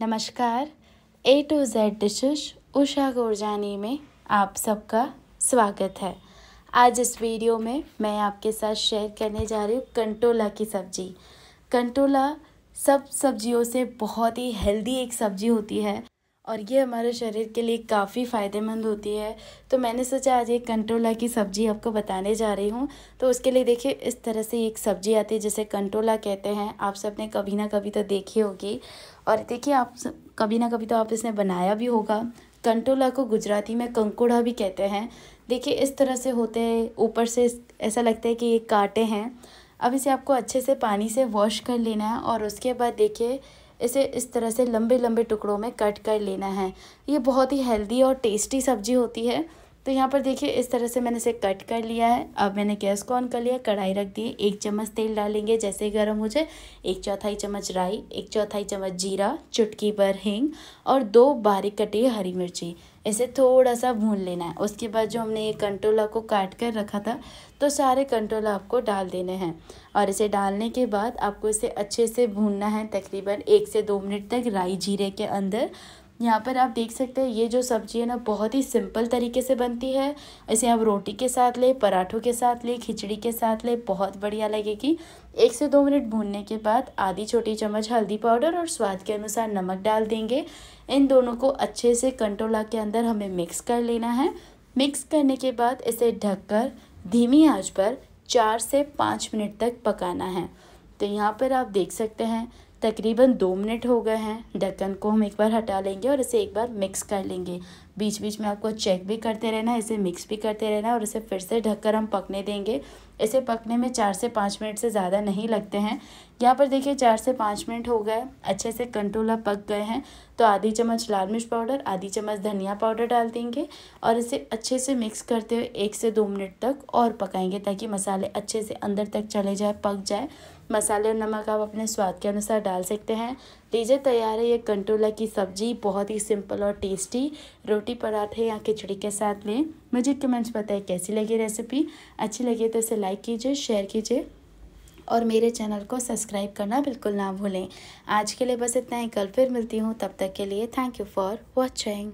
नमस्कार A to Z dishes Usha Gorjani में आप सबका स्वागत है आज इस वीडियो में मैं आपके साथ शेयर करने जा रही हूँ कंटोला की सब्ज़ी कंटोला सब सब्जियों से बहुत ही हेल्दी एक सब्ज़ी होती है और ये हमारे शरीर के लिए काफ़ी फ़ायदेमंद होती है तो मैंने सोचा आज एक कंटोला की सब्ज़ी आपको बताने जा रही हूँ तो उसके लिए देखिए इस तरह से एक सब्ज़ी आती है जिसे कंटोला कहते हैं आप सब ने कभी ना कभी तो देखी होगी और देखिए आप कभी ना कभी तो आप इसने बनाया भी होगा कंटोला को गुजराती में कंकुड़ा भी कहते हैं देखिए इस तरह से होते हैं ऊपर से ऐसा लगता है कि ये कांटे हैं अब इसे आपको अच्छे से पानी से वॉश कर लेना है और उसके बाद देखिए इसे इस तरह से लंबे लंबे टुकड़ों में कट कर लेना है ये बहुत ही हेल्दी और टेस्टी सब्जी होती है तो यहाँ पर देखिए इस तरह से मैंने इसे कट कर लिया है अब मैंने गैस को ऑन कर लिया कढ़ाई रख दी एक चम्मच तेल डालेंगे जैसे ही गर्म हो जाए एक चौथाई चम्मच राई एक चौथाई चम्मच जीरा चुटकी भर हींग और दो बारीक कटी हरी मिर्ची इसे थोड़ा सा भून लेना है उसके बाद जो हमने ये कंटोला को काट कर रखा था तो सारे कंटोला आपको डाल देने हैं और इसे डालने के बाद आपको इसे अच्छे से भूनना है तकरीबन एक से दो मिनट तक राई जीरे के अंदर यहाँ पर आप देख सकते हैं ये जो सब्ज़ी है ना बहुत ही सिंपल तरीके से बनती है इसे आप रोटी के साथ ले पराठों के साथ ले खिचड़ी के साथ ले बहुत बढ़िया लगेगी एक से दो मिनट भूनने के बाद आधी छोटी चम्मच हल्दी पाउडर और स्वाद के अनुसार नमक डाल देंगे इन दोनों को अच्छे से कंटोला के अंदर हमें मिक्स कर लेना है मिक्स करने के बाद इसे ढककर धीमी आँच पर चार से पाँच मिनट तक पकाना है तो यहाँ पर आप देख सकते हैं तकरीबन दो मिनट हो गए हैं ढक्कन को हम एक बार हटा लेंगे और इसे एक बार मिक्स कर लेंगे बीच बीच में आपको चेक भी करते रहना इसे मिक्स भी करते रहना और इसे फिर से ढककर हम पकने देंगे इसे पकने में चार से पाँच मिनट से ज़्यादा नहीं लगते हैं यहाँ पर देखिए चार से पाँच मिनट हो गए अच्छे से कंट्रोला पक गए हैं तो आधी चम्मच लाल मिर्च पाउडर आधी चम्मच धनिया पाउडर डाल देंगे और इसे अच्छे से मिक्स करते हुए एक से दो मिनट तक और पकाएंगे ताकि मसाले अच्छे से अंदर तक चले जाए पक जाए मसाले और नमक आप अपने स्वाद के अनुसार डाल सकते हैं लीजिए तैयार है ये कंटोला की सब्जी बहुत ही सिंपल और टेस्टी रोटी रोटी पराठे या खिचड़ी के साथ लें मुझे कमेंट्स बताएं कैसी लगी रेसिपी अच्छी लगी तो इसे लाइक कीजिए शेयर कीजिए और मेरे चैनल को सब्सक्राइब करना बिल्कुल ना भूलें आज के लिए बस इतना ही कल फिर मिलती हूँ तब तक के लिए थैंक यू फॉर वॉचिंग